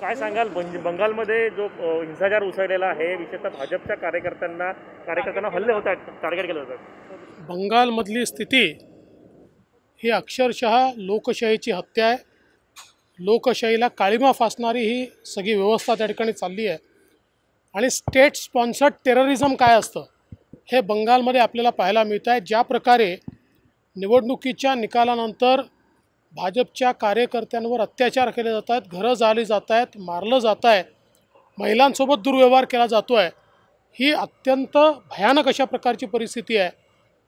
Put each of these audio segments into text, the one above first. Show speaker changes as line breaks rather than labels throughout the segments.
काय सांगाल बंगालमध्ये जो हिंसाचार उसळलेला आहे विशेषतः भाजपच्या कार्यकर्त्यांना कार्यकर्त्यांना हल्ले आहेत टार्गेट केलं जातात बंगालमधली स्थिती ही अक्षरशः लोकशाहीची हत्या आहे लोकशाहीला काळीमा फासणारी ही सगळी व्यवस्था त्या ठिकाणी चालली आहे आणि स्टेट स्पॉन्सर्ड टेररिझम काय असतं हे बंगालमध्ये आपल्याला पाहायला मिळतं आहे ज्या प्रकारे निवडणुकीच्या निकालानंतर भाजपच्या कार्यकर्त्यांवर अत्याचार केले जात आहेत घरं जाली जात आहेत मारलं जात आहे महिलांसोबत दुर्व्यवहार केला जातो आहे ही अत्यंत भयानक अशा प्रकारची परिस्थिती आहे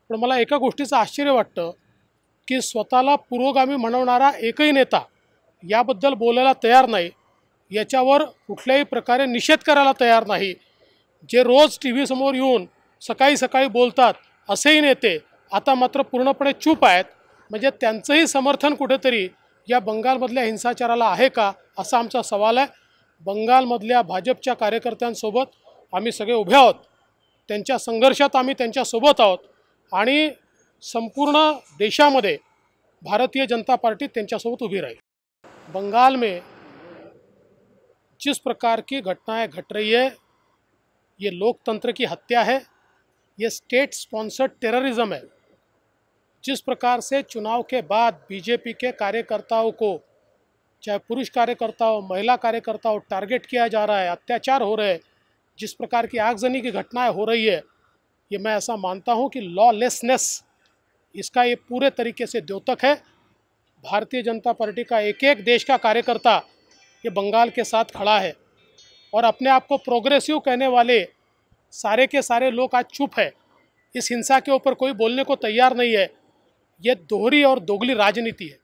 पण मला एका गोष्टीचं आश्चर्य वाटतं की स्वतःला पुरोगामी म्हणवणारा एकही नेता याबद्दल बोलायला तयार नाही याच्यावर कुठल्याही प्रकारे निषेध करायला तयार नाही जे रोज टी व्हीसमोर येऊन सकाळी सकाळी बोलतात असेही नेते आता मात्र पूर्णपणे चूप आहेत म्हणजे त्यांचंही समर्थन कुठेतरी या बंगालमधल्या हिंसाचाराला आहे का असा आमचा सवाल आहे बंगालमधल्या भाजपच्या कार्यकर्त्यांसोबत आम्ही सगळे उभे आहोत त्यांच्या संघर्षात आम्ही त्यांच्यासोबत आहोत आणि संपूर्ण देशामध्ये भारतीय जनता पार्टी त्यांच्यासोबत उभी राहील बंगाल में जिस प्रकार की घटनाएं घट रही है ये लोकतंत्र की हत्या है ये स्टेट स्पॉन्सर्ड टेररिज्म है जिस प्रकार से चुनाव के बाद बीजेपी के कार्यकर्ताओं को चाहे पुरुष कार्यकर्ता हो महिला कार्यकर्ता हो टारगेट किया जा रहा है अत्याचार हो रहे हैं जिस प्रकार की आगजनी की घटनाएं हो रही है ये मैं ऐसा मानता हूँ कि लॉलेसनेस इसका ये पूरे तरीके से द्योतक है भारतीय जनता पार्टी का एक एक देश का कार्यकर्ता ये बंगाल के साथ खड़ा है और अपने आप को प्रोग्रेसिव कहने वाले सारे के सारे लोग आज चुप है इस हिंसा के ऊपर कोई बोलने को तैयार नहीं है ये दोहरी और दोगली राजनीति है